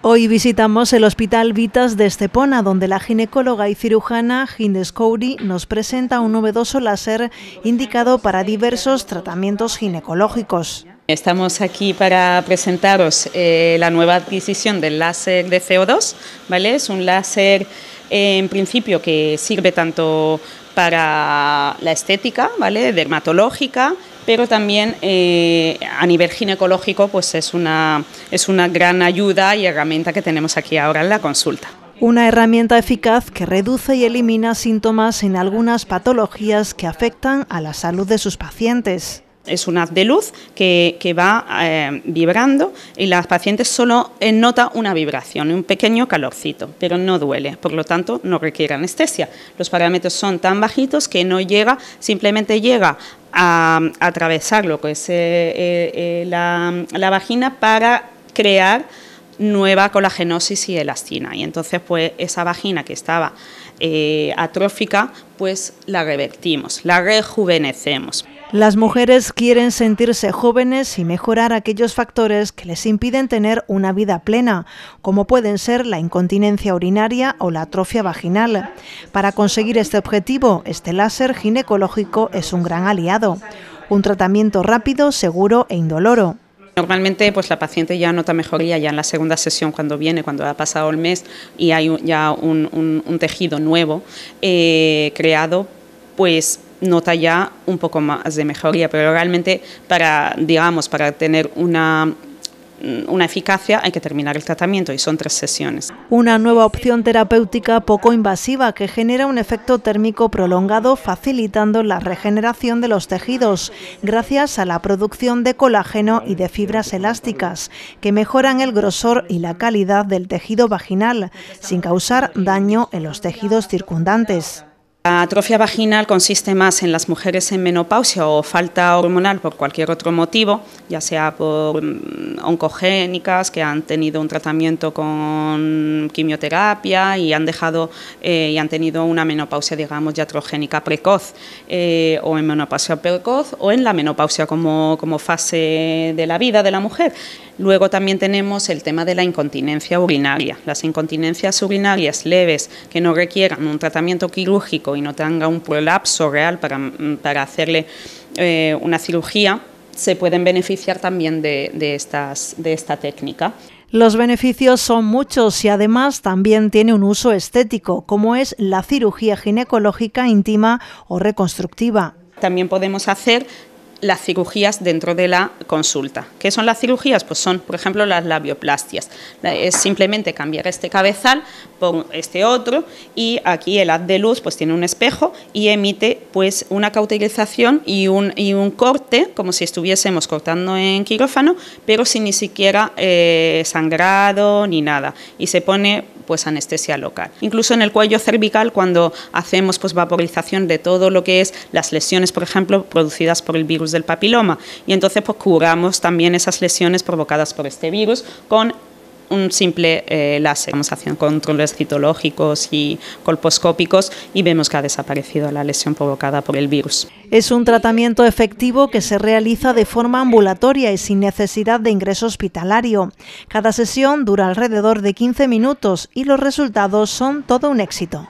Hoy visitamos el Hospital Vitas de Estepona, donde la ginecóloga y cirujana Hindes Kouri nos presenta un novedoso láser indicado para diversos tratamientos ginecológicos. Estamos aquí para presentaros eh, la nueva adquisición del láser de CO2, ¿vale? Es un láser eh, en principio que sirve tanto para la estética, ¿vale? Dermatológica, pero también eh, a nivel ginecológico, pues es una, es una gran ayuda y herramienta que tenemos aquí ahora en la consulta. Una herramienta eficaz que reduce y elimina síntomas en algunas patologías que afectan a la salud de sus pacientes es un haz de luz que, va eh, vibrando y las pacientes solo eh, nota una vibración, un pequeño calorcito, pero no duele, por lo tanto no requiere anestesia. Los parámetros son tan bajitos que no llega, simplemente llega a, atravesar lo que es eh, la, vagina para crear nueva colagenosis y elastina. Y entonces, pues esa vagina que estaba atrófica, pues la revertimos, la rejuvenecemos. Las mujeres quieren sentirse jóvenes y mejorar aquellos factores que les impiden tener una vida plena, como pueden ser la incontinencia urinaria o la atrofia vaginal. Para conseguir este objetivo, este láser ginecológico es un gran aliado. Un tratamiento rápido, seguro e indoloro. Normalmente pues la paciente ya nota mejoría ya en la segunda sesión cuando viene, cuando ha pasado el mes y hay ya un, tejido nuevo eh, creado, pues nota ya un poco más de mejoría, pero realmente para, digamos, para tener una una eficacia, hay que terminar el tratamiento y son tres sesiones. Una nueva opción terapéutica poco invasiva que genera un efecto térmico prolongado facilitando la regeneración de los tejidos gracias a la producción de colágeno y de fibras elásticas que mejoran el grosor y la calidad del tejido vaginal sin causar daño en los tejidos circundantes. La atrofia vaginal consiste más en las mujeres en menopausia o falta hormonal por cualquier otro motivo, ya sea por mm, oncogénicas que han tenido un tratamiento con quimioterapia y han dejado eh, y han tenido una menopausia, digamos, yatrogénica precoz eh, o en menopausia precoz o en la menopausia como, como fase de la vida de la mujer. Luego también tenemos el tema de la incontinencia urinaria. Las incontinencias urinarias leves que no requieran un tratamiento quirúrgico y no tengan un prolapso real para, mm, hacerle eh, una cirugía, se pueden beneficiar también de, estas, de esta técnica. Los beneficios son muchos y además también tiene un uso estético, como es la cirugía ginecológica íntima o reconstructiva. También podemos hacer las cirugías dentro de la consulta. ¿Qué son las cirugías? Pues son, por ejemplo, las labioplastias. Es simplemente cambiar este cabezal por este otro y aquí el haz de luz pues tiene un espejo y emite pues una cauterización y un, un corte, como si estuviésemos cortando en quirófano, pero sin ni siquiera eh, sangrado ni nada. Y se pone pues anestesia local. Incluso en el cuello cervical cuando hacemos pues vaporización de todo lo que es las lesiones, por ejemplo, producidas por el virus del papiloma. Y entonces pues, curamos también esas lesiones provocadas por este virus con un simple eh, láser. Vamos haciendo controles citológicos y colposcópicos y vemos que ha desaparecido la lesión provocada por el virus. Es un tratamiento efectivo que se realiza de forma ambulatoria y sin necesidad de ingreso hospitalario. Cada sesión dura alrededor de 15 minutos y los resultados son todo un éxito.